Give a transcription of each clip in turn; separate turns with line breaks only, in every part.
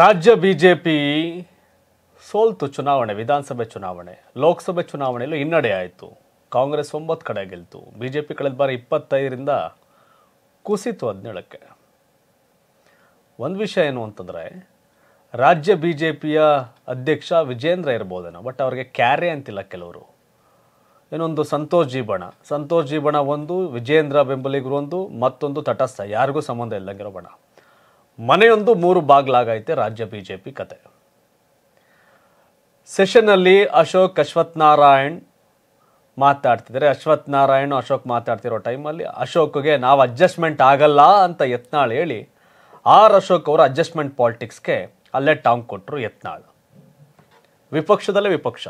ರಾಜ್ಯ ಬಿಜೆಪಿ ಸೋಲ್ತು ಚುನಾವಣೆ ವಿಧಾನಸಭೆ ಚುನಾವಣೆ ಲೋಕಸಭೆ ಚುನಾವಣೆಯಲ್ಲೂ ಹಿನ್ನಡೆ ಆಯಿತು ಕಾಂಗ್ರೆಸ್ ಒಂಬತ್ತು ಕಡೆ ಗೆಲ್ತು ಬಿ ಜೆ ಪಿ ಕಳೆದ ಬಾರಿ ಇಪ್ಪತ್ತೈದರಿಂದ ಕುಸಿತು ಹದಿನೇಳಕ್ಕೆ ಒಂದು ವಿಷಯ ಏನು ಅಂತಂದರೆ ರಾಜ್ಯ ಬಿ ಜೆ ಪಿಯ ಅಧ್ಯಕ್ಷ ವಿಜೇಂದ್ರ ಇರ್ಬೋದೇನೋ ಬಟ್ ಅವ್ರಿಗೆ ಕ್ಯಾರೆ ಅಂತಿಲ್ಲ ಕೆಲವರು ಏನೊಂದು ಸಂತೋಷ್ ಜೀಬಣ ಸಂತೋಷ್ ಜೀಬಣ ಒಂದು ವಿಜೇಂದ್ರ ಬೆಂಬಲಿಗರು ಒಂದು ಮತ್ತೊಂದು ತಟಸ್ಥ ಯಾರಿಗೂ ಸಂಬಂಧ ಇಲ್ಲಂಗಿರೋ ಬಣ ಮನೆಯೊಂದು ಮೂರು ಬಾಗ್ಲಾಗೈತೆ ರಾಜ್ಯ ಬಿಜೆಪಿ ಕತೆ ಸೆಷನ್ನಲ್ಲಿ ಅಶೋಕ್ ಅಶ್ವಥ್ ನಾರಾಯಣ್ ಮಾತಾಡ್ತಿದ್ದಾರೆ ಅಶ್ವಥ್ ನಾರಾಯಣ್ ಅಶೋಕ್ ಮಾತಾಡ್ತಿರೋ ಟೈಮಲ್ಲಿ ಅಶೋಕ್ಗೆ ನಾವು ಅಡ್ಜಸ್ಟ್ಮೆಂಟ್ ಆಗಲ್ಲ ಅಂತ ಯತ್ನಾಳ್ ಹೇಳಿ ಆರ್ ಅಶೋಕ್ ಅವರು ಅಡ್ಜಸ್ಟ್ಮೆಂಟ್ ಪಾಲಿಟಿಕ್ಸ್ಗೆ ಅಲ್ಲೇ ಟಾಂಗ್ ಕೊಟ್ಟರು ಯತ್ನಾಳ್ ವಿಪಕ್ಷದಲ್ಲೇ ವಿಪಕ್ಷ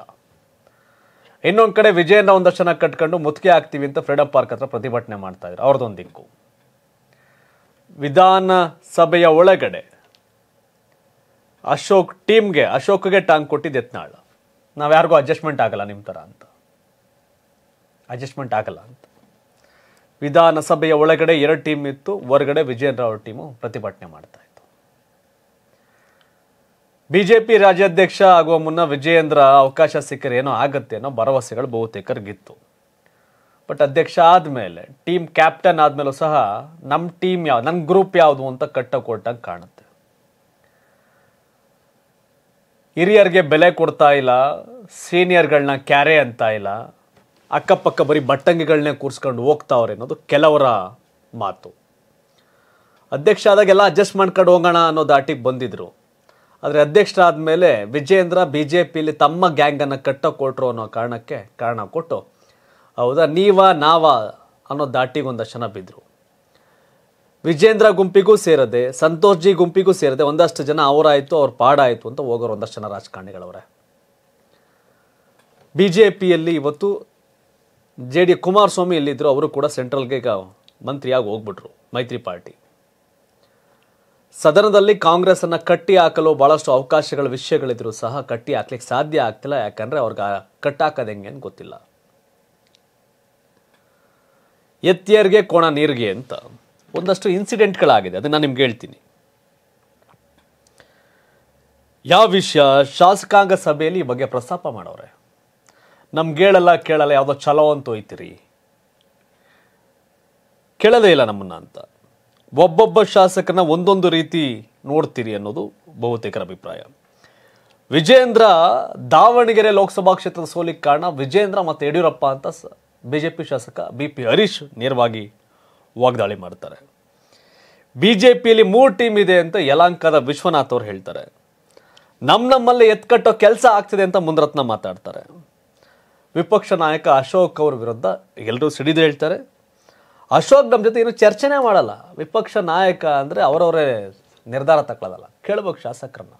ಇನ್ನೊಂದು ಕಡೆ ವಿಜಯನ ಒಂದಷ್ಟು ಜನ ಕಟ್ಕೊಂಡು ಮುತ್ತಿಗೆ ಹಾಕ್ತೀವಿ ಅಂತ ಫ್ರೀಡಂ ಪಾರ್ಕ್ ಹತ್ರ ಪ್ರತಿಭಟನೆ ಮಾಡ್ತಾ ಇದ್ರು ಅವ್ರದೊಂದು ದಿಕ್ಕು ವಿಧಾನಸಭೆಯ ಒಳಗಡೆ ಅಶೋಕ್ ಟೀಮ್ಗೆ ಅಶೋಕ್ಗೆ ಟಾಂಗ್ ಕೊಟ್ಟಿದ್ದು ಎತ್ನಾಳ ನಾವು ಯಾರಿಗೂ ಅಡ್ಜಸ್ಟ್ಮೆಂಟ್ ಆಗಲ್ಲ ನಿಮ್ಮ ಥರ ಅಂತ ಅಡ್ಜಸ್ಟ್ಮೆಂಟ್ ಆಗಲ್ಲ ಅಂತ ವಿಧಾನಸಭೆಯ ಒಳಗಡೆ ಎರಡು ಟೀಮ್ ಇತ್ತು ಹೊರಗಡೆ ವಿಜಯನ್ ಅವರ ಟೀಮು ಪ್ರತಿಭಟನೆ ಮಾಡ್ತಾ ಇತ್ತು ಬಿಜೆಪಿ ರಾಜ್ಯಾಧ್ಯಕ್ಷ ಆಗುವ ಮುನ್ನ ವಿಜಯೇಂದ್ರ ಅವಕಾಶ ಸಿಕ್ಕರೆ ಏನೋ ಆಗತ್ತೆ ಅನ್ನೋ ಭರವಸೆಗಳು ಬಹುತೇಕರಿಗಿತ್ತು ಬಟ್ ಅಧ್ಯಕ್ಷ ಆದಮೇಲೆ ಟೀಮ್ ಕ್ಯಾಪ್ಟನ್ ಆದಮೇಲೂ ಸಹ ನಮ್ಮ ಟೀಮ್ ಯಾವ್ದು ನನ್ನ ಗ್ರೂಪ್ ಯಾವುದು ಅಂತ ಕೊಟ್ಟಂಗೆ ಕಾಣುತ್ತೆ ಹಿರಿಯರಿಗೆ ಬೆಲೆ ಕೊಡ್ತಾ ಇಲ್ಲ ಸೀನಿಯರ್ಗಳನ್ನ ಕ್ಯಾರೆ ಅಂತ ಇಲ್ಲ ಅಕ್ಕಪಕ್ಕ ಬರೀ ಬಟ್ಟಂಗಿಗಳನ್ನೇ ಕೂರಿಸ್ಕೊಂಡು ಹೋಗ್ತಾವ್ರೆ ಅನ್ನೋದು ಕೆಲವರ ಮಾತು ಅಧ್ಯಕ್ಷ ಆದಾಗೆಲ್ಲ ಅಡ್ಜಸ್ಟ್ ಮಾಡ್ಕೊಂಡು ಹೋಗೋಣ ಅನ್ನೋ ದಾಟಿಗೆ ಬಂದಿದ್ರು ಆದರೆ ಅಧ್ಯಕ್ಷ ಮೇಲೆ ವಿಜೇಂದ್ರ ಬಿ ಜೆ ಪಿಲಿ ತಮ್ಮ ಗ್ಯಾಂಗನ್ನು ಕಟ್ಟೋ ಕೊಟ್ಟರು ಅನ್ನೋ ಕಾರಣಕ್ಕೆ ಕಾರಣ ಕೊಟ್ಟು ಹೌದಾ ನೀವ ನಾವ ಅನ್ನೋ ದಾಟಿಗೊಂದಷ್ಟು ಜನ ಬಿದ್ದರು ವಿಜೇಂದ್ರ ಗುಂಪಿಗೂ ಸೇರದೆ ಸಂತೋಷ್ ಜಿ ಗುಂಪಿಗೂ ಸೇರದೆ ಒಂದಷ್ಟು ಜನ ಅವರಾಯಿತು ಅವ್ರ ಪಾಡಾಯಿತು ಅಂತ ಹೋಗೋರು ಒಂದಷ್ಟು ಜನ ರಾಜಕಾರಣಿಗಳವರೇ ಬಿ ಜೆ ಪಿಯಲ್ಲಿ ಇವತ್ತು ಜೆ ಡಿ ಕುಮಾರಸ್ವಾಮಿ ಎಲ್ಲಿದ್ದರು ಅವರು ಕೂಡ ಸೆಂಟ್ರಲ್ಗೆ ಈಗ ಮಂತ್ರಿಯಾಗಿ ಹೋಗ್ಬಿಟ್ರು ಮೈತ್ರಿ ಪಾರ್ಟಿ ಸದನದಲ್ಲಿ ಕಾಂಗ್ರೆಸ್ಸನ್ನು ಕಟ್ಟಿ ಹಾಕಲು ಭಾಳಷ್ಟು ಅವಕಾಶಗಳ ವಿಷಯಗಳಿದ್ರು ಸಹ ಕಟ್ಟಿ ಹಾಕ್ಲಿಕ್ಕೆ ಸಾಧ್ಯ ಆಗ್ತಿಲ್ಲ ಯಾಕಂದರೆ ಅವ್ರಿಗೆ ಕಟ್ಟಾಕೋದು ಹೆಂಗೆ ಗೊತ್ತಿಲ್ಲ ಎತ್ತಿಯರ್ಗೆ ಕೋಣ ನೀರಿಗೆ ಅಂತ ಒಂದಷ್ಟು ಇನ್ಸಿಡೆಂಟ್ಗಳಾಗಿದೆ ಅದನ್ನ ನಾನು ನಿಮ್ಗೆ ಹೇಳ್ತೀನಿ ಯಾವ ವಿಷಯ ಶಾಸಕಾಂಗ ಸಭೆಯಲ್ಲಿ ಈ ಬಗ್ಗೆ ಪ್ರಸ್ತಾಪ ಮಾಡೋರೆ ನಮ್ಗೆ ಹೇಳಲ್ಲ ಕೇಳಲ್ಲ ಯಾವುದೋ ಛಲೋ ಅಂತ ಹೋಯ್ತಿರಿ ಕೇಳದೇ ಇಲ್ಲ ನಮ್ಮನ್ನ ಅಂತ ಒಬ್ಬೊಬ್ಬ ಶಾಸಕನ ಒಂದೊಂದು ರೀತಿ ನೋಡ್ತೀರಿ ಅನ್ನೋದು ಬಹುತೇಕರ ಅಭಿಪ್ರಾಯ ವಿಜೇಂದ್ರ ದಾವಣಗೆರೆ ಲೋಕಸಭಾ ಕ್ಷೇತ್ರದ ಸೋಲಿಗೆ ಕಾರಣ ವಿಜೇಂದ್ರ ಮತ್ತು ಯಡಿಯೂರಪ್ಪ ಅಂತ ಬಿ ಜೆ ಪಿ ಶಾಸಕ ಬಿ ಪಿ ಹರೀಶ್ ನೇರವಾಗಿ ವಾಗ್ದಾಳಿ ಮಾಡ್ತಾರೆ ಬಿ ಜೆ ಪಿಯಲ್ಲಿ ಮೂರು ಟೀಮ್ ಇದೆ ಅಂತ ಯಲಾಂಕದ ವಿಶ್ವನಾಥ್ ಅವರು ಹೇಳ್ತಾರೆ ನಮ್ಮ ನಮ್ಮಲ್ಲಿ ಎತ್ಕಟ್ಟೋ ಕೆಲಸ ಆಗ್ತಿದೆ ಅಂತ ಮುಂದ್ರತ್ನ ಮಾತಾಡ್ತಾರೆ ವಿಪಕ್ಷ ನಾಯಕ ಅಶೋಕ್ ಅವ್ರ ವಿರುದ್ಧ ಎಲ್ಲರೂ ಸಿಡಿದು ಹೇಳ್ತಾರೆ ಅಶೋಕ್ ನಮ್ಮ ಜೊತೆ ಏನು ಚರ್ಚೆನೇ ಮಾಡಲ್ಲ ವಿಪಕ್ಷ ನಾಯಕ ಅಂದರೆ ಅವರವರೇ ನಿರ್ಧಾರ ತಗೊಳ್ಳೋದಲ್ಲ ಕೇಳ್ಬೇಕು ಶಾಸಕರನ್ನ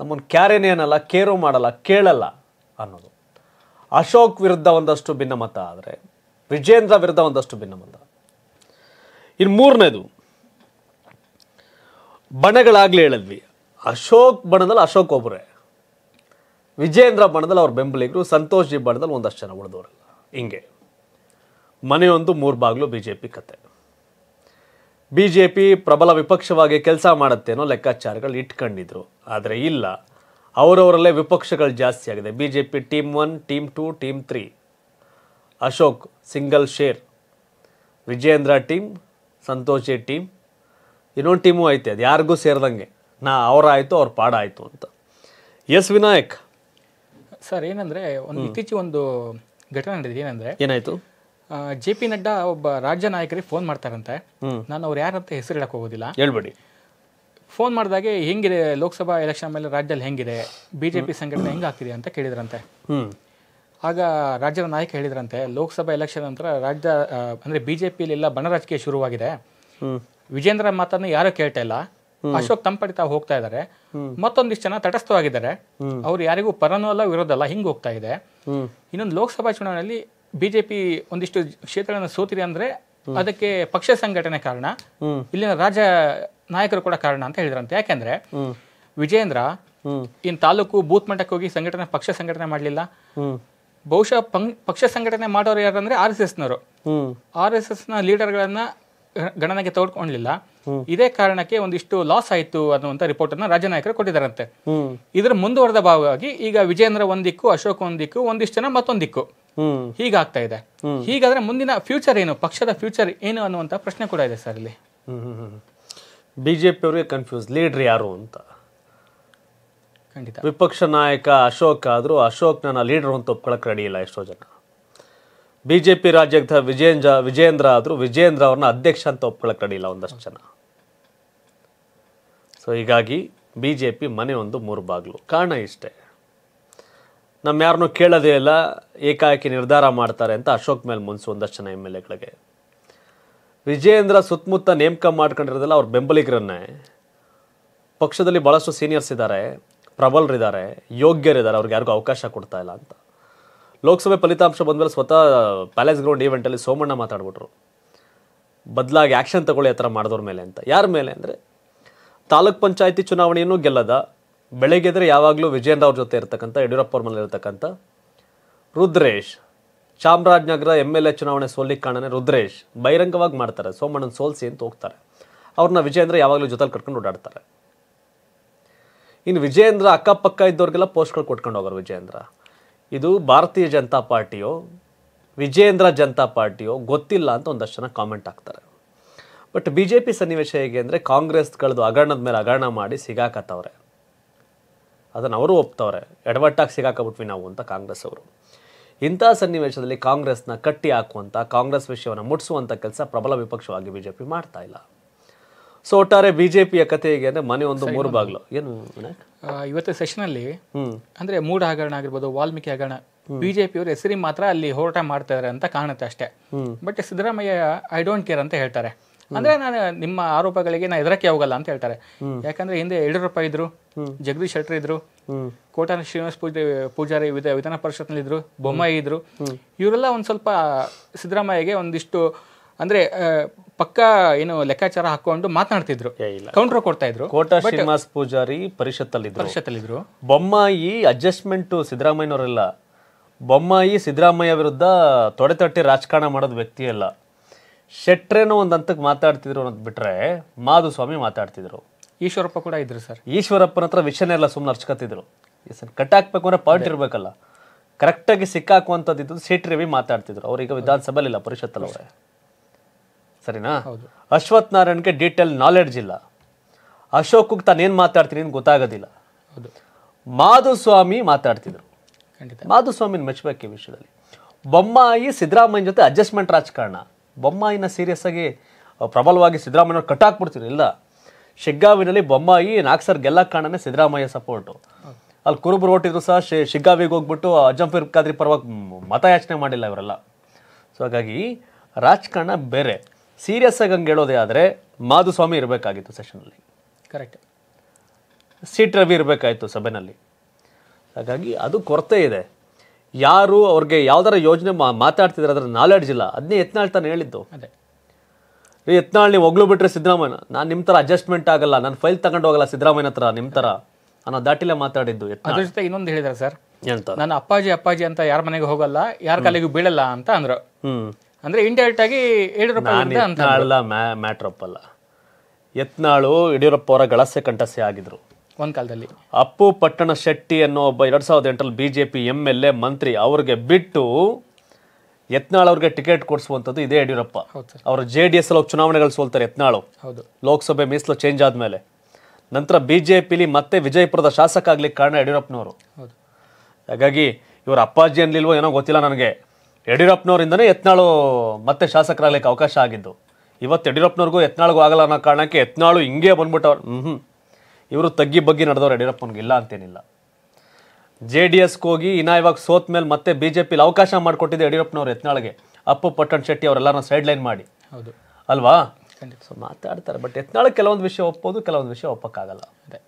ನಮ್ಮನ್ನು ಕ್ಯಾರೇನೇನಲ್ಲ ಕೇರು ಮಾಡಲ್ಲ ಕೇಳಲ್ಲ ಅನ್ನೋದು ಅಶೋಕ್ ವಿರುದ್ಧ ಒಂದಷ್ಟು ಭಿನ್ನಮತ ಆದರೆ ವಿಜೇಂದ್ರ ವಿರುದ್ಧ ಒಂದಷ್ಟು ಭಿನ್ನಮತ ಇನ್ನು ಮೂರನೇದು ಬಣಗಳಾಗಲಿ ಹೇಳಿದ್ವಿ ಅಶೋಕ್ ಬಣದಲ್ಲಿ ಅಶೋಕ್ ಒಬ್ಬರೇ ವಿಜೇಂದ್ರ ಬಣದಲ್ಲಿ ಅವ್ರ ಬೆಂಬಲಿಗರು ಸಂತೋಷ್ ಜಿ ಬಣದಲ್ಲಿ ಒಂದಷ್ಟು ಜನ ಉಳಿದವರಲ್ಲ ಹಿಂಗೆ ಮನೆಯೊಂದು ಮೂರು ಬಾಗಿಲು ಬಿ ಜೆ ಪಿ ಕತೆ ಬಿ ಜೆ ಪಿ ಪ್ರಬಲ ವಿಪಕ್ಷವಾಗಿ ಕೆಲಸ ಮಾಡುತ್ತೇನೋ ಲೆಕ್ಕಾಚಾರಗಳು ಇಟ್ಕೊಂಡಿದ್ರು ಆದರೆ ಇಲ್ಲ ಅವರವರಲ್ಲೇ ವಿಪಕ್ಷಗಳು ಜಾಸ್ತಿ ಆಗಿದೆ B J P team one team two team three Ashok single ಶೇರ್ ವಿಜಯೇಂದ್ರ ಟೀಮ್ ಸಂತೋಷಿ ಟೀಮ್ ಇನ್ನೊಂದು ಟೀಮು ಐತೆ ಅದು ಯಾರಿಗೂ ಸೇರಿದಂಗೆ ನಾ ಅವರಾಯಿತು ಅವ್ರ ಪಾಡ ಆಯಿತು ಅಂತ ಎಸ್ ವಿನಾಯಕ್
ಸರ್ ಏನಂದರೆ ಒಂದು ಇತ್ತೀಚೆಗೆ ಒಂದು ಘಟನೆ ನಡೆದಿದೆ ಏನಂದರೆ ಏನಾಯಿತು ಜೆ ಪಿ ನಡ್ಡಾ ಒಬ್ಬ ರಾಜ್ಯ ನಾಯಕರಿಗೆ ಫೋನ್ ಮಾಡ್ತಾರಂತೆ ನಾನು ಅವ್ರು ಯಾರಂತ ಹೆಸರು ಹೇಳಕ್ಕೆ ಹೋಗೋದಿಲ್ಲ ಹೇಳ್ಬೇಡಿ ಫೋನ್ ಮಾಡಿದಾಗೆ ಹೆಂಗಿದೆ ಲೋಕಸಭಾ ಎಲೆಕ್ಷನ್ ಮೇಲೆ ರಾಜ್ಯದಲ್ಲಿ ಹೆಂಗಿದೆ ಬಿ ಜೆ ಪಿ ಸಂಘಟನೆ ಹೆಂಗಾಗ್ತಿದೆ ಅಂತ ಕೇಳಿದ್ರಂತೆ ಆಗ ರಾಜ್ಯದ ನಾಯಕ ಹೇಳಿದ್ರಂತೆ ಲೋಕಸಭಾ ಎಲೆಕ್ಷನ್ ನಂತರ ರಾಜ್ಯ ಅಂದ್ರೆ ಬಿ ಜೆ ಪಿಲೆಲ್ಲ ಬಣರಾಜಕೀಯ ಶುರುವಾಗಿದೆ ವಿಜೇಂದ್ರ ಮಾತನ್ನು ಯಾರು ಕೇಳ್ತಾ ಇಲ್ಲ ಅಶೋಕ್ ತಂಪಡಿ ಹೋಗ್ತಾ ಇದ್ದಾರೆ ಮತ್ತೊಂದಿಷ್ಟು ಜನ ತಟಸ್ಥವಾಗಿದ್ದಾರೆ ಅವ್ರು ಯಾರಿಗೂ ಪರನೂ ಅಲ್ಲ ವಿರೋಧ ಅಲ್ಲ ಹಿಂಗೆ ಹೋಗ್ತಾ ಇದೆ ಇನ್ನೊಂದು ಲೋಕಸಭಾ ಚುನಾವಣೆಯಲ್ಲಿ ಬಿಜೆಪಿ ಒಂದಿಷ್ಟು ಕ್ಷೇತ್ರಗಳನ್ನು ಸೋತಿದೆ ಅಂದ್ರೆ ಅದಕ್ಕೆ ಪಕ್ಷ ಸಂಘಟನೆ ಕಾರಣ ಇಲ್ಲಿನ ರಾಜ್ಯ ನಾಯಕರು ಕೂಡ ಕಾರಣ ಅಂತ ಹೇಳಿದ್ರಂತೆ ಯಾಕೆಂದ್ರೆ ವಿಜೇಂದ್ರ ಇನ್ ತಾಲೂಕು ಬೂತ್ ಮಟ್ಟಕ್ಕೆ ಹೋಗಿ ಸಂಘಟನೆ ಪಕ್ಷ ಸಂಘಟನೆ ಮಾಡಲಿಲ್ಲ ಬಹುಶಃ ಪಕ್ಷ ಸಂಘಟನೆ ಮಾಡೋರು ಯಾರಂದ್ರೆ ಆರ್ ಎಸ್ ಎಸ್ ನವರು ಆರ್ ಎಸ್ ಎಸ್ ನ ಲೀಡರ್ಗಳನ್ನ ಗಣನೆಗೆ ತಗೊಳ್ಕೊಂಡಿಲ್ಲ ಇದೇ ಕಾರಣಕ್ಕೆ ಒಂದಿಷ್ಟು ಲಾಸ್ ಆಯಿತು ಅನ್ನುವಂತ ರಿಪೋರ್ಟ್ ಅನ್ನ ರಾಜ್ಯ ನಾಯಕರು ಕೊಟ್ಟಿದ್ದಾರಂತೆ ಇದರ ಮುಂದುವರೆದ ಭಾಗವಾಗಿ ಈಗ ವಿಜೇಂದ್ರ ಒಂದಿಕ್ಕು ಅಶೋಕ್ ಒಂದಿಕ್ಕು ಒಂದಿಷ್ಟು ಜನ ಮತ್ತೊಂದಿಕ್ಕು ಹೀಗಾಗ್ತಾ ಇದೆ ಹೀಗಾದ್ರೆ ಮುಂದಿನ ಫ್ಯೂಚರ್ ಏನು ಪಕ್ಷದ ಫ್ಯೂಚರ್ ಏನು ಅನ್ನುವಂತ ಪ್ರಶ್ನೆ ಕೂಡ ಇದೆ ಸರ್ ಇಲ್ಲಿ
ಬಿ ಜೆ ಕನ್ಫ್ಯೂಸ್ ಲೀಡ್ರ್ ಯಾರು ಅಂತ ಖಂಡಿತ ವಿಪಕ್ಷ ನಾಯಕ ಅಶೋಕ್ ಆದರೂ ಅಶೋಕ್ನ ಲೀಡರ್ ಅಂತ ಒಪ್ಕೊಳ್ಳೋಕೆ ರೆಡಿ ಇಲ್ಲ ಎಷ್ಟೋ ಜನ ಬಿ ಜೆ ಪಿ ರಾಜ್ಯಾಧ್ಯಕ್ಷ ವಿಜೇಂದ್ರ ವಿಜೇಂದ್ರ ಆದರೂ ವಿಜೇಂದ್ರ ಅವ್ರನ್ನ ಅಧ್ಯಕ್ಷ ಅಂತ ಒಪ್ಕೊಳ್ಳೋಕೆ ರೆಡಿ ಇಲ್ಲ ಒಂದಷ್ಟು ಜನ ಸೊ ಹೀಗಾಗಿ ಬಿ ಜೆ ಪಿ ಮನೆ ಒಂದು ಮೂರು ಬಾಗಿಲು ಕಾರಣ ಇಷ್ಟೇ ನಮ್ಮ ಯಾರನ್ನೂ ಕೇಳೋದೇ ಇಲ್ಲ ಏಕಾಏಕಿ ನಿರ್ಧಾರ ಮಾಡ್ತಾರೆ ಅಂತ ಅಶೋಕ್ ಮೇಲೆ ಮುನ್ಸು ಒಂದಷ್ಟು ಜನ ಎಮ್ ಎಲ್ ಎಗಳಿಗೆ ವಿಜಯೇಂದ್ರ ಸುತ್ತಮುತ್ತ ನೇಮಕ ಮಾಡ್ಕೊಂಡಿರೋದಲ್ಲ ಅವ್ರ ಬೆಂಬಲಿಗರನ್ನೇ ಪಕ್ಷದಲ್ಲಿ ಭಾಳಷ್ಟು ಸೀನಿಯರ್ಸ್ ಇದ್ದಾರೆ ಪ್ರಬಲರಿದ್ದಾರೆ ಯೋಗ್ಯರಿದ್ದಾರೆ ಅವ್ರಿಗೆ ಯಾರಿಗೂ ಅವಕಾಶ ಕೊಡ್ತಾ ಇಲ್ಲ ಅಂತ ಲೋಕಸಭೆ ಫಲಿತಾಂಶ ಬಂದ ಮೇಲೆ ಸ್ವತಃ ಪ್ಯಾಲೇಸ್ ಗ್ರೌಂಡ್ ಈವೆಂಟಲ್ಲಿ ಸೋಮಣ್ಣ ಮಾತಾಡ್ಬಿಟ್ರು ಬದಲಾಗಿ ಆ್ಯಕ್ಷನ್ ತಗೊಳ್ಳಿ ಆ ಥರ ಮಾಡಿದವ್ರ ಮೇಲೆ ಅಂತ ಯಾರ ಮೇಲೆ ಅಂದರೆ ತಾಲೂಕ್ ಪಂಚಾಯತಿ ಚುನಾವಣೆಯನ್ನು ಗೆಲ್ಲದ ಬೆಳಗ್ಗೆದ್ರೆ ಯಾವಾಗಲೂ ವಿಜಯೇಂದ್ರ ಅವ್ರ ಜೊತೆ ಇರ್ತಕ್ಕಂಥ ಯಡಿಯೂರಪ್ಪ ಅವ್ರ ಮೇಲೆ ಇರತಕ್ಕಂಥ Rudresh Chamarajanagar M L A ಚುನಾವಣೆ ಸೋಲಿಕ್ ಕಾರಣನೇ ರುದ್ರೇಶ್ ಬಹಿರಂಗವಾಗಿ ಮಾಡ್ತಾರೆ ಸೋಮಣ್ಣನ ಸೋಲ್ಸಿ ಅಂತ ಹೋಗ್ತಾರೆ ಅವ್ರನ್ನ ವಿಜಯೇಂದ್ರ ಯಾವಾಗಲೂ ಜೊತೆಲಿ ಕರ್ಕೊಂಡು ಓಡಾಡ್ತಾರೆ ಇನ್ನು ವಿಜೇಂದ್ರ ಅಕ್ಕಪಕ್ಕ ಇದ್ದವ್ರಿಗೆಲ್ಲ ಪೋಸ್ಟ್ಗಳು ಕೊಟ್ಕೊಂಡು ಹೋಗೋರು ವಿಜೇಂದ್ರ ಇದು ಭಾರತೀಯ ಜನತಾ ಪಾರ್ಟಿಯೋ ವಿಜಯೇಂದ್ರ ಜನತಾ ಪಾರ್ಟಿಯೋ ಗೊತ್ತಿಲ್ಲ ಅಂತ ಒಂದಷ್ಟು ಜನ ಕಾಮೆಂಟ್ ಆಗ್ತಾರೆ ಬಟ್ ಬಿ ಜೆ ಪಿ ಸನ್ನಿವೇಶ ಹೇಗೆ ಅಂದರೆ ಕಾಂಗ್ರೆಸ್ ಕಳೆದು ಹಗರಣದ ಮೇಲೆ ಹಗರಣ ಮಾಡಿ ಸಿಗಾಕತ್ತವ್ರೆ ಅದನ್ನು ಅವರು ಒಪ್ತವ್ರೆ ಎಡವಟ್ಟಾಗಿ ಸಿಗಾಕಬಿಟ್ವಿ ನಾವು ಅಂತ ಕಾಂಗ್ರೆಸ್ ಅವರು ಇಂತಹ ಸನ್ನಿವೇಶದಲ್ಲಿ ಕಾಂಗ್ರೆಸ್ನ ಕಟ್ಟಿ ಹಾಕುವಂಥ ಕಾಂಗ್ರೆಸ್ ವಿಷಯವನ್ನು ಮುಟ್ಟಿಸುವಂಥ ಕೆಲಸ ಪ್ರಬಲ ವಿಪಕ್ಷವಾಗಿ ಬಿಜೆಪಿ ಮಾಡ್ತಾ ಇಲ್ಲ ಸೊ ಒಟ್ಟಾರೆ ಬಿಜೆಪಿಯ ಕಥೆ ಹೇಗೆ ಅಂದ್ರೆ ಮನೆ ಒಂದು ಮೂರು ಬಾಗಿಲು ಏನು
ಇವತ್ತಿನ ಸೆಷನ್ ಅಲ್ಲಿ ಅಂದ್ರೆ ಮೂಢ ಹಗರಣ ಆಗಿರ್ಬೋದು ವಾಲ್ಮೀಕಿ ಹಗರಣ ಬಿಜೆಪಿಯವ್ರ ಹೆಸರಿ ಮಾತ್ರ ಅಲ್ಲಿ ಹೋರಾಟ ಮಾಡ್ತಾ ಇದಾರೆ ಅಂತ ಕಾಣುತ್ತೆ ಅಷ್ಟೇ but Siddaramaiah I don't care ಅಂತ ಹೇಳ್ತಾರೆ ಅಂದ್ರೆ ನಾನು ನಿಮ್ಮ ಆರೋಪಗಳಿಗೆ ನಾ ಎದರಕ್ಕೆ ಹೋಗಲ್ಲ ಅಂತ ಹೇಳ್ತಾರೆ ಯಾಕಂದ್ರೆ ಹಿಂದೆ ಯಡಿಯೂರಪ್ಪ ಇದ್ರು ಜಗದೀಶ್ ಶೆಟ್ಟರ್ ಇದ್ರು ಕೋಟಾ ಶ್ರೀನಿವಾಸ ಪೂಜೆ ಪೂಜಾರಿ ವಿಧಾನ ಪರಿಷತ್ನಲ್ಲಿ ಇದ್ರು ಬೊಮ್ಮಾಯಿ ಇದ್ರು ಇವರೆಲ್ಲ ಒಂದ್ ಸ್ವಲ್ಪ ಸಿದ್ದರಾಮಯ್ಯಗೆ ಒಂದಿಷ್ಟು ಅಂದ್ರೆ ಪಕ್ಕ ಏನು ಲೆಕ್ಕಾಚಾರ ಹಾಕೊಂಡು ಮಾತನಾಡ್ತಿದ್ರು ಕೌಂಟರ್ ಕೊಡ್ತಾ ಇದ್ರು ಕೋಟಾ ಶ್ರೀನಿವಾಸ
ಪೂಜಾರಿ ಪರಿಷತ್ತಲ್ಲಿ ಪರಿಷತ್ತಲ್ಲಿದ್ರು ಬೊಮ್ಮಾಯಿ ಅಡ್ಜಸ್ಟ್ಮೆಂಟ್ ಸಿದ್ದರಾಮಯ್ಯನವರೆಲ್ಲ ಬೊಮ್ಮಾಯಿ ಸಿದ್ದರಾಮಯ್ಯ ವಿರುದ್ಧ ತೊಡೆತಟ್ಟಿ ರಾಜಕಾರಣ ಮಾಡೋದ್ ವ್ಯಕ್ತಿ ಅಲ್ಲ ಶೆಟ್ರೇನೋ ಒಂದು ಹಂತಕ್ಕೆ ಮಾತಾಡ್ತಿದ್ರು ಅನ್ನೋದು ಬಿಟ್ಟರೆ ಮಾಧುಸ್ವಾಮಿ ಮಾತಾಡ್ತಿದ್ರು ಈಶ್ವರಪ್ಪ ಕೂಡ ಇದ್ರು ಸರ್ ಈಶ್ವರಪ್ಪನ ಹತ್ರ ಎಲ್ಲ ಸುಮ್ಮನೆ ಹರ್ಚ್ಕೊತಿದ್ರು ಕಟ್ ಹಾಕ್ಬೇಕು ಅಂದ್ರೆ ಪಾಯಿಂಟ್ ಇರಬೇಕಲ್ಲ ಕರೆಕ್ಟಾಗಿ ಸಿಕ್ಕಾಕುವಂಥದ್ದು ಸಿಟಿ ರವಿ ಮಾತಾಡ್ತಿದ್ರು ಅವ್ರೀಗ ವಿಧಾನಸಭೆಯಲ್ಲಿ ಇಲ್ಲ ಪರಿಷತ್ತಲ್ಲ ಅವರೇ ಸರಿನಾ ಅಶ್ವಥ್ ನಾರಾಯಣ್ಗೆ ಡೀಟೇಲ್ ನಾಲೆಡ್ಜ್ ಇಲ್ಲ ಅಶೋಕ್ಗೆ ತಾನೇನು ಮಾತಾಡ್ತೀನಿ ಅಂತ ಗೊತ್ತಾಗೋದಿಲ್ಲ ಮಾಧುಸ್ವಾಮಿ ಮಾತಾಡ್ತಿದ್ರು ಮಾಧುಸ್ವಾಮಿ ಮೆಚ್ಚಬೇಕು ಈ ವಿಷಯದಲ್ಲಿ ಬೊಮ್ಮಾಯಿ ಸಿದ್ದರಾಮಯ್ಯ ಜೊತೆ ಅಡ್ಜಸ್ಟ್ಮೆಂಟ್ ರಾಜಕಾರಣ ಬೊಮ್ಮಾಯಿನ ಸೀರಿಯಸ್ ಆಗಿ ಪ್ರಬಲವಾಗಿ ಸಿದ್ದರಾಮಯ್ಯವ್ರು ಕಟ್ಟಾಕ್ಬಿಡ್ತೀರಿ ಇಲ್ಲ ಶಿಗ್ಗಾವಿನಲ್ಲಿ ಬೊಮ್ಮಾಯಿ ನಾಲ್ಕು ಸರ್ ಕಾಣನೆ ಕಾರಣನೇ ಸಿದ್ದರಾಮಯ್ಯ ಸಪೋರ್ಟು ಅಲ್ಲಿ ಕುರುಬರು ಹೊಟ್ಟಿದ್ರು ಸಹ ಶಿ ಶಿಗ್ಗಾವಿಗೆ ಹೋಗ್ಬಿಟ್ಟು ಅಜಂಫಿರ್ ಕಾದ್ರಿ ಪರವಾಗಿ ಮತಯಾಚನೆ ಮಾಡಿಲ್ಲ ಇವರೆಲ್ಲ ಸೊ ಹಾಗಾಗಿ ರಾಜಕಾರಣ ಬೇರೆ ಸೀರಿಯಸ್ ಆಗಿ ಹಂಗೆ ಹೇಳೋದೇ ಆದರೆ ಮಾಧುಸ್ವಾಮಿ ಇರಬೇಕಾಗಿತ್ತು ಸೆಷನಲ್ಲಿ ಕರೆಕ್ಟ್ ಸೀಟ್ ರವಿ ಇರಬೇಕಾಯಿತು ಸಭೆನಲ್ಲಿ ಹಾಗಾಗಿ ಅದು ಕೊರತೆ ಇದೆ ಯಾರು ಅವ್ರಿಗೆ ಯಾವ್ದಾರ ಯೋಜನೆ ಮಾತಾಡ್ತಿದ್ರೆ ಅದರ ನಾಲೆಡ್ಜ್ ಇಲ್ಲ ಅದನ್ನೇ ಎತ್ನಾಳ್ ತಾನೆ ಹೇಳಿದ್ದು ಅದೇ ಎತ್ನಾಳ್ ನೀವು ಒಗ್ಲು ಬಿಟ್ರೆ ಸಿದ್ದರಾಮಯ್ಯ ನಾನು ನಿಮ್ ತರ ಅಡ್ಜಸ್ಟ್ಮೆಂಟ್ ಆಗಲ್ಲ ನಾನು ಫೈಲ್ ತಗೊಂಡು ಹೋಗಲ್ಲ ಸಿದ್ದರಾಮಯ್ಯ ಹತ್ರ ನಿಮ್ಮ ಥರ ಅನ್ನೋ ದಾಟಿಲೇ ಮಾತಾಡಿದ್ದು ಅದ್ರ ಜೊತೆ
ಇನ್ನೊಂದು ಹೇಳಿದ್ದಾರೆ ಸರ್ ಎಂತ ನಾನು ಅಪ್ಪಾಜಿ ಅಪ್ಪಾಜಿ ಅಂತ ಯಾರ ಮನೆಗೆ ಹೋಗಲ್ಲ ಯಾರ ಕಾಲಿಗೂ ಬೀಳಲ್ಲ ಅಂತ ಅಂದ್ರು ಅಂದ್ರೆ ಇಂಡೈರೆಕ್ಟ್ ಆಗಿ ಯಡಿಯೂರಪ್ಪ ಮ್ಯಾಟ್ರಪ್ಪಲ್ಲ
ಯತ್ನಾಳು ಯಡಿಯೂರಪ್ಪ ಅವರ ಗಳಸೆ ಕಂಠಸೆ ಆಗಿದ್ರು ಒಂದು ಕಾಲದಲ್ಲಿ ಅಪ್ಪು ಪಟ್ಟಣ ಶೆಟ್ಟಿ ಅನ್ನೋ ಒಬ್ಬ ಎರಡು ಸಾವಿರದ ಎಂಟರಲ್ಲಿ B J P M L A ಮಂತ್ರಿ ಅವ್ರಿಗೆ ಬಿಟ್ಟು ಯತ್ನಾಳ್ ಅವ್ರಿಗೆ ಟಿಕೆಟ್ ಕೊಡಿಸುವಂಥದ್ದು ಇದೇ ಯಡಿಯೂರಪ್ಪ ಅವರು ಜೆ ಡಿ ಎಸ್ ಅಲ್ಲಿ ಚುನಾವಣೆಗಳು ಸೋಲ್ತಾರೆ ಯತ್ನಾಳು ಹೌದು ಲೋಕಸಭೆ ಮೀಸಲು ಚೇಂಜ್ ಆದಮೇಲೆ ನಂತರ ಬಿ ಜೆ ಪಿಲಿ ಮತ್ತೆ ವಿಜಯಪುರದ ಶಾಸಕ ಆಗ್ಲಿಕ್ಕೆ ಕಾರಣ ಯಡಿಯೂರಪ್ಪನವರು ಹಾಗಾಗಿ ಇವರ ಅಪ್ಪಾಜಿ ಅನ್ಲಿಲ್ವೋ ಏನೋ ಗೊತ್ತಿಲ್ಲ ನನಗೆ ಯಡಿಯೂರಪ್ಪನವರಿಂದನೇ ಯತ್ನಾಳು ಮತ್ತೆ ಶಾಸಕರಾಗ್ಲಿಕ್ಕೆ ಅವಕಾಶ ಆಗಿದ್ದು ಇವತ್ತು ಯಡಿಯೂರಪ್ಪನವ್ರಿಗೂ ಯತ್ನಾಳ್ಗೂ ಆಗಲ್ಲ ಅನ್ನೋ ಕಾರಣಕ್ಕೆ ಯತ್ನಾಳು ಹಿಂಗೆ ಬಂದ್ಬಿಟ್ಟವ್ರು ಹ್ಞೂ ಇವರು ತಗ್ಗಿ ಬಗ್ಗೆ ನಡೆದವ್ರು ಯಡಿಯೂರಪ್ಪನಿಗೆ ಇಲ್ಲ ಅಂತೇನಿಲ್ಲ ಜೆ ಡಿ ಎಸ್ಗೆ ಹೋಗಿ ಇನ್ನ ಇವಾಗ ಸೋತ್ ಮೇಲೆ ಮತ್ತೆ ಬಿ ಜೆ ಪಿಲಿ ಅವಕಾಶ ಮಾಡಿಕೊಟ್ಟಿದ್ದೆ ಯಡಿಯೂರಪ್ಪನವ್ರು ಯತ್ನಾಳ್ಗೆ ಅಪ್ಪು ಪಟ್ಟಣ್ ಶೆಟ್ಟಿ ಅವರೆಲ್ಲರನ್ನ ಸೈಡ್ ಲೈನ್ ಮಾಡಿ ಹೌದು ಅಲ್ವಾ ಸೊ ಮಾತಾಡ್ತಾರೆ ಬಟ್ ಯತ್ನಾಳ್ ಕೆಲವೊಂದು ವಿಷಯ ಒಪ್ಪೋದು ಕೆಲವೊಂದು ವಿಷಯ ಒಪ್ಪಕ್ಕಾಗಲ್ಲ ಅದೇ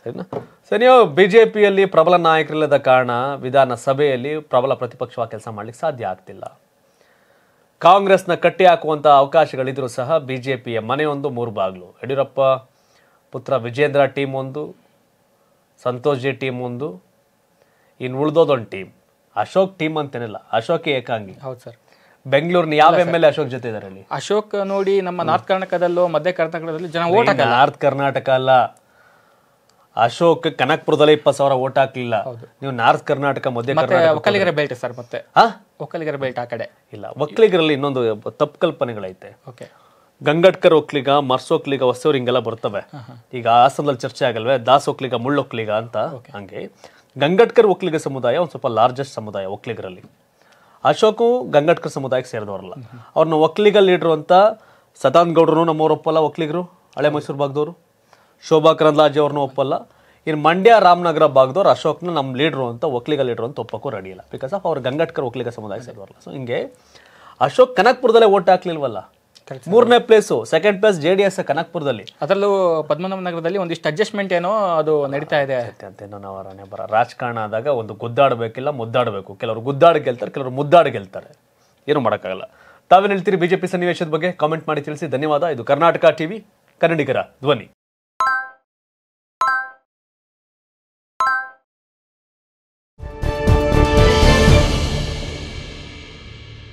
ಸರಿನಾ ಸರಿ ನೀವು ಬಿ ಜೆ ಪಿಯಲ್ಲಿ ಪ್ರಬಲ ನಾಯಕರಿಲ್ಲದ ಕಾರಣ ವಿಧಾನಸಭೆಯಲ್ಲಿ ಪ್ರಬಲ ಪ್ರತಿಪಕ್ಷವಾಗಿ ಕೆಲಸ ಮಾಡಲಿಕ್ಕೆ ಸಾಧ್ಯ ಆಗ್ತಿಲ್ಲ ಕಾಂಗ್ರೆಸ್ನ ಕಟ್ಟಿ ಹಾಕುವಂಥ ಅವಕಾಶಗಳಿದ್ರೂ ಸಹ ಬಿ ಜೆ ಪಿಯ ಮನೆಯೊಂದು ಮೂರು ಬಾಗಿಲು ಯಡಿಯೂರಪ್ಪ ಪುತ್ರ ವಿಜೇಂದ್ರ ಟೀಮ್ ಒಂದು ಸಂತೋಷ್ ಜಿ ಟೀಮ್ ಒಂದು ಇನ್ನು ಉಳ್ದೋದೊಂದು ಟೀಮ್ ಅಶೋಕ್ ಟೀಮ್ ಅಂತೇನಿಲ್ಲ ಅಶೋಕ್ ಏಕಾಂಗಿ ಹೌದು ಸರ್ ಬೆಂಗಳೂರಿನ ಯಾವ ಎಮ್ ಎಲ್ ಎ ಅಶೋಕ್
ಜೊತೆ ಇದ್ದಾರೆ ಅಲ್ಲಿ ಅಶೋಕ್ ನೋಡಿ ನಮ್ಮ ನಾರ್ತ್ ಕರ್ನಾಟಕದಲ್ಲೋ ಮಧ್ಯ ಕರ್ನಾಟಕದಲ್ಲಿ ಜನ ಓಟ್ ಹಾಕಲ್ಲ
ನಾರ್ತ್ ಕರ್ನಾಟಕ ಅಲ್ಲ ಅಶೋಕ್ ಕನಕ್ಪುರದಲ್ಲಿ ಇಪ್ಪತ್ತು ಸಾವಿರ ಓಟ್ ಹಾಕ್ಲಿಲ್ಲ ನೀವು ನಾರ್ತ್ ಕರ್ನಾಟಕ ಮಧ್ಯ ಕರ್ನಾಟಕ ಒಕ್ಕಲಿಗರ
ಬೆಲ್ಟ್ ಸರ್ ಮತ್ತೆ ಒಕ್ಕಲಿಗರ ಬೆಲ್ಟ್ ಆ ಕಡೆ
ಇಲ್ಲ ಒಕ್ಕಲಿಗರಲ್ಲಿ ಇನ್ನೊಂದು ತಪ್ಪು ಕಲ್ಪನೆಗಳೈತೆ ಓಕೆ ಗಂಗಟ್ಕರ್ ಒಕ್ಲಿಗ ಮರ್ಸೋಕ್ಲಿಗ ಹಿಂಗೆಲ್ಲ ಬರ್ತವೆ ಈಗ ಹಾಸನದಲ್ಲಿ ಚರ್ಚೆ ಆಗಲ್ವೇ ದಾಸ್ ಒಕ್ಲಿಗ ಮುಳ್ಳೊಕ್ಲಿಗ ಅಂತ ಹಂಗೆ ಗಂಗಟ್ಕರ್ ಒಕ್ಲಿಗ ಸಮುದಾಯ ಒಂದು ಸ್ವಲ್ಪ ಲಾರ್ಜೆಸ್ಟ್ ಸಮುದಾಯ ಒಕ್ಲಿಗರಲ್ಲಿ ಅಶೋಕು ಗಂಗಟ್ಕರ್ ಸಮುದಾಯಕ್ಕೆ ಸೇರಿದವರಲ್ಲ ಅವ್ರನ್ನ ಒಕ್ಲಿಗ ಲೀಡ್ರು ಅಂತ ಸದಾನ್ ಗೌಡ್ರನು ಒಪ್ಪಲ್ಲ ಒಕ್ಲಿಗರು ಹಳೆ ಮೈಸೂರು ಭಾಗದವರು ಶೋಭಾ ಕರಂದ್ಲಾಜೆ ಅವ್ರನ್ನೂ ಒಪ್ಪಲ್ಲ ಇನ್ನು ಮಂಡ್ಯ ರಾಮನಗರ ಭಾಗದವ್ರು ಅಶೋಕ್ನ ನಮ್ಮ ಲೀಡ್ರು ಅಂತ ಒಕ್ಲಿಗ ಲೀಡ್ರು ಅಂತ ಒಪ್ಪಕ್ಕೂ ರೆಡಿ ಇಲ್ಲ ಬಿಕಾಸ್ ಆಫ್ ಅವ್ರು ಗಂಗಟ್ಕರ್ ಒಕ್ಲಿಗ ಸಮುದಾಯ ಸೇರಿದವರಲ್ಲ ಸೊ ಹಿಂಗೆ ಅಶೋಕ್ ಕನಕ್ಪುರದಲ್ಲೇ ಓಟ್ ಹಾಕ್ಲಿಲ್ವಲ್ಲ ಮೂರನೇ place second place J D S ಕನಕ್ಪುರದಲ್ಲಿ ಅದರಲ್ಲೂ ಪದ್ಮನಾಭ ನಗರದಲ್ಲಿ ಒಂದಿಷ್ಟು ಅಡ್ಜಸ್ಟ್ಮೆಂಟ್ ಏನೋ ಅದು ನಡೀತಾ ಇದೆ ಅಂತ ನಾವು ಬರ ರಾಜಕಾರಣ ಆದಾಗ ಒಂದು ಗುದ್ದಾಡಬೇಕಿಲ್ಲ ಮುದ್ದಾಡಬೇಕು ಕೆಲವರು ಗುದ್ದಾಡಿ ಗೆಲ್ತಾರೆ ಕೆಲವರು ಮುದ್ದಾಡಿ ಗೆಲ್ತಾರೆ ಏನು ಮಾಡೋಕ್ಕಾಗಲ್ಲ ತಾವೇನು ಹೇಳ್ತೀರಿ ಬಿಜೆಪಿ ಸನ್ನಿವೇಶದ ಬಗ್ಗೆ ಕಾಮೆಂಟ್ ಮಾಡಿ ತಿಳಿಸಿ ಧನ್ಯವಾದ ಇದು ಕರ್ನಾಟಕ ಟಿವಿ ಕನ್ನಡಿಗರ ಧ್ವನಿ